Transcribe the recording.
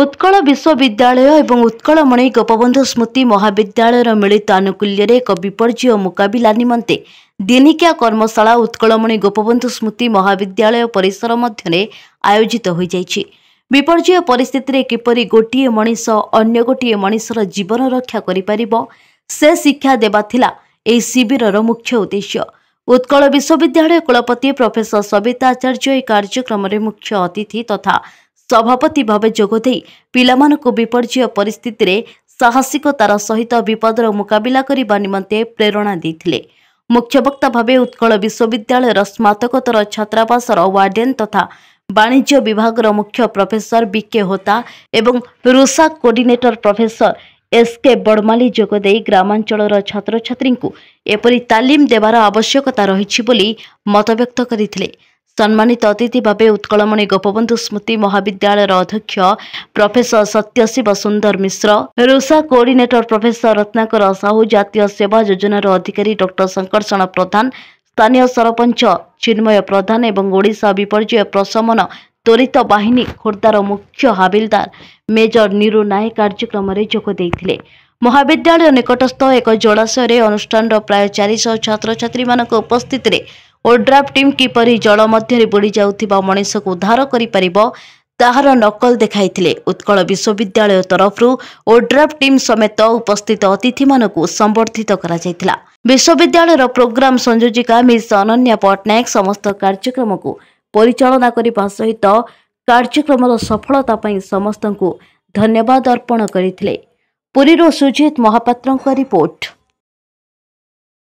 ଉତ୍କଳ ବିଶ୍ୱବିଦ୍ୟାଳୟ ଏବଂ ଉତ୍କଳମଣି ଗୋପବନ୍ଧୁ ସ୍ମୃତି ମହାବିଦ୍ୟାଳୟର ମିଳିତ ଆନୁକୂଲ୍ୟରେ ଏକ ବିପର୍ଯ୍ୟୟ ମୁକାବିଲା ନିମନ୍ତେ ଦିନିକିଆ କର୍ମଶାଳା ଉତ୍କଳମଣି ଗୋପବନ୍ଧୁ ସ୍ମୃତି ମହାବିଦ୍ୟାଳୟ ପରିସର ମଧ୍ୟରେ ଆୟୋଜିତ ହୋଇଯାଇଛି ବିପର୍ଯ୍ୟୟ ପରିସ୍ଥିତିରେ କିପରି ଗୋଟିଏ ମଣିଷ ଅନ୍ୟ ଗୋଟିଏ ମଣିଷର ଜୀବନ ରକ୍ଷା କରିପାରିବ ସେ ଶିକ୍ଷା ଦେବା ଥିଲା ଏହି ଶିବିରର ମୁଖ୍ୟ ଉଦ୍ଦେଶ୍ୟ ଉତ୍କଳ ବିଶ୍ୱବିଦ୍ୟାଳୟ କୁଳପତି ପ୍ରଫେସର ସବିତା ଆଚାର୍ଯ୍ୟ ଏହି କାର୍ଯ୍ୟକ୍ରମରେ ମୁଖ୍ୟ ଅତିଥି ତଥା ସଭାପତି ଭାବେ ଯୋଗଦେଇ ପିଲାମାନଙ୍କୁ ବିପର୍ଯ୍ୟୟ ପରିସ୍ଥିତିରେ ସାହସିକତାର ସହିତ ବିପଦର ମୁକାବିଲା କରିବା ନିମନ୍ତେ ପ୍ରେରଣା ଦେଇଥିଲେ ମୁଖ୍ୟବକ୍ତା ଭାବେ ଉତ୍କଳ ବିଶ୍ୱବିଦ୍ୟାଳୟର ସ୍ନାତକୋତ୍ତର ଛାତ୍ରାବାସର ୱାର୍ଡେନ୍ ତଥା ବାଣିଜ୍ୟ ବିଭାଗର ମୁଖ୍ୟ ପ୍ରଫେସର ବିକେ ହୋତା ଏବଂ RUSA coordinator professor SK Badamali ଯୋଗଦେଇ ଗ୍ରାମାଞ୍ଚଳର ଛାତ୍ରଛାତ୍ରୀଙ୍କୁ ଏପରି ତାଲିମ ଦେବାର ଆବଶ୍ୟକତା ରହିଛି ବୋଲି ମତବ୍ୟକ୍ତ କରିଥିଲେ ସମ୍ମାନିତ ଅତିଥି ଭାବେ ଉତ୍କଳମଣି ଗୋପବନ୍ଧୁ ସ୍ମୃତି ମହାବିଦ୍ୟାଳୟର ଅଧ୍ୟକ୍ଷ professor Satyashiba Sundar Mishra RUSA coordinator professor Ratnakar Sahu ଜାତୀୟ ସେବା ଯୋଜନାର ଅଧିକାରୀ ଡକ୍ଟର ଶଙ୍କର୍ଷଣ ପ୍ରଧାନ ସ୍ଥାନୀୟ ସରପଞ୍ଚ ଚିନ୍ମୟ ପ୍ରଧାନ ଏବଂ ଓଡ଼ିଶା ବିପର୍ଯ୍ୟୟ ପ୍ରଶମନ ତ୍ୱରିତ ବାହିନୀ ଖୋର୍ଦ୍ଧାର ମୁଖ୍ୟ ହାବିଲଦାର ମେଜର ନିରୁ ନାୟକ କାର୍ଯ୍ୟକ୍ରମରେ ଯୋଗ ଦେଇଥିଲେ ମହାବିଦ୍ୟାଳୟ ନିକଟସ୍ଥ ଏକ ଜଳାଶୟରେ ଅନୁଷ୍ଠାନର ପ୍ରାୟ ଚାରିଶହ ଛାତ୍ରଛାତ୍ରୀମାନଙ୍କ ଉପସ୍ଥିତିରେ ଓଡ୍ରାଫ୍ ଟିମ୍ କିପରି ଜଳ ମଧ୍ୟରେ ବୁଡ଼ି ଯାଉଥିବା ମଣିଷକୁ ଉଦ୍ଧାର କରିପାରିବ ତାହାର ନକଲ ଦେଖାଇଥିଲେ ଉତ୍କଳ ବିଶ୍ୱବିଦ୍ୟାଳୟ ତରଫରୁ ଓଡ୍ରାଫ୍ ଟିମ୍ ସମେତ ଉପସ୍ଥିତ ଅତିଥିମାନଙ୍କୁ ସମ୍ବର୍ଦ୍ଧିତ କରାଯାଇଥିଲା ବିଶ୍ୱବିଦ୍ୟାଳୟର ପ୍ରୋଗ୍ରାମ ସଂଯୋଜିକା ମିସ୍ ଅନନ୍ୟା ପଟ୍ଟନାୟକ ସମସ୍ତ କାର୍ଯ୍ୟକ୍ରମକୁ ପରିଚାଳନା କରିବା ସହିତ କାର୍ଯ୍ୟକ୍ରମର ସଫଳତା ପାଇଁ ସମସ୍ତଙ୍କୁ ଧନ୍ୟବାଦ ଅର୍ପଣ କରିଥିଲେ ପୁରୀରୁ ସୁଜିତ ମହାପାତ୍ରଙ୍କ ରିପୋର୍ଟ